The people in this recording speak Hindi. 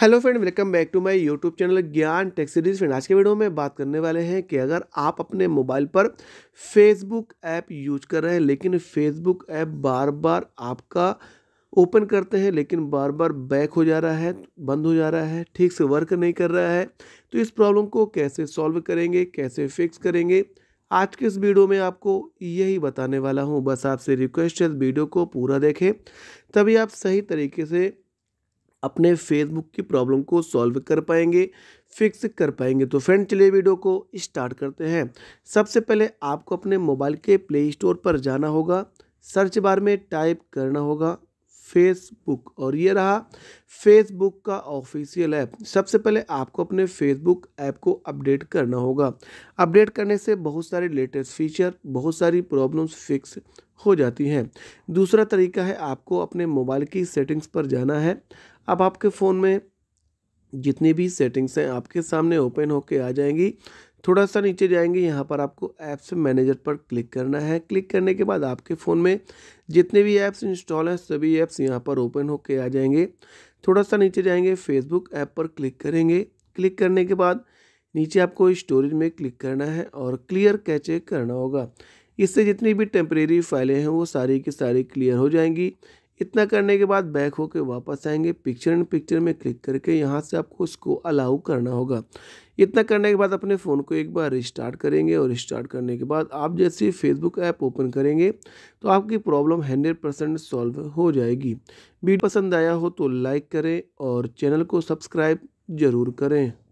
hello friend welcome back to my YouTube channel Gyan tech series friend आज के वीडियो में बात करने वाले हैं कि अगर आप अपने मोबाइल पर फेसबुक ऐप यूज कर रहे हैं लेकिन फेसबुक ऐप बार बार आपका ओपन करते हैं लेकिन बार बार बैक हो जा रहा है बंद हो जा रहा है ठीक से वर्क नहीं कर रहा है तो इस प्रॉब्लम को कैसे सॉल्व करेंगे कैसे फिक्स करेंगे आज के इस वीडियो में आपको यही बताने वाला हूँ बस आपसे रिक्वेस्ट है वीडियो को पूरा देखें तभी आप सही तरीके से अपने फेसबुक की प्रॉब्लम को सॉल्व कर पाएंगे फिक्स कर पाएंगे तो फ्रेंड चलिए वीडियो को स्टार्ट करते हैं सबसे पहले आपको अपने मोबाइल के प्ले स्टोर पर जाना होगा सर्च बार में टाइप करना होगा फेसबुक और ये रहा फेसबुक का ऑफिशियल ऐप सबसे पहले आपको अपने फेसबुक ऐप को अपडेट करना होगा अपडेट करने से बहुत सारे लेटेस्ट फीचर बहुत सारी प्रॉब्लम्स फिक्स हो जाती हैं दूसरा तरीका है आपको अपने मोबाइल की सेटिंग्स पर जाना है अब आपके फ़ोन में जितनी भी सेटिंग्स हैं आपके सामने ओपन होके आ जाएंगी थोड़ा सा नीचे जाएंगे यहाँ पर आपको ऐप्स मैनेजर पर क्लिक करना है क्लिक करने के बाद आपके फ़ोन में जितने भी ऐप्स इंस्टॉल हैं सभी ऐप्स यहाँ पर ओपन होके आ जाएंगे थोड़ा सा नीचे जाएंगे फेसबुक ऐप पर क्लिक करेंगे क्लिक करने के बाद नीचे आपको स्टोरेज में क्लिक करना है और क्लियर कैचे करना होगा इससे जितनी भी टेम्परेरी फाइलें हैं वो सारी की सारी क्लियर हो जाएंगी इतना करने के बाद बैक होकर वापस आएंगे पिक्चर इन पिक्चर में क्लिक करके यहाँ से आपको उसको अलाउ करना होगा इतना करने के बाद अपने फ़ोन को एक बार रिस्टार्ट करेंगे और रिस्टार्ट करने के बाद आप जैसे ही फेसबुक ऐप ओपन करेंगे तो आपकी प्रॉब्लम हंड्रेड परसेंट सॉल्व हो जाएगी वीडियो पसंद आया हो तो लाइक करें और चैनल को सब्सक्राइब ज़रूर करें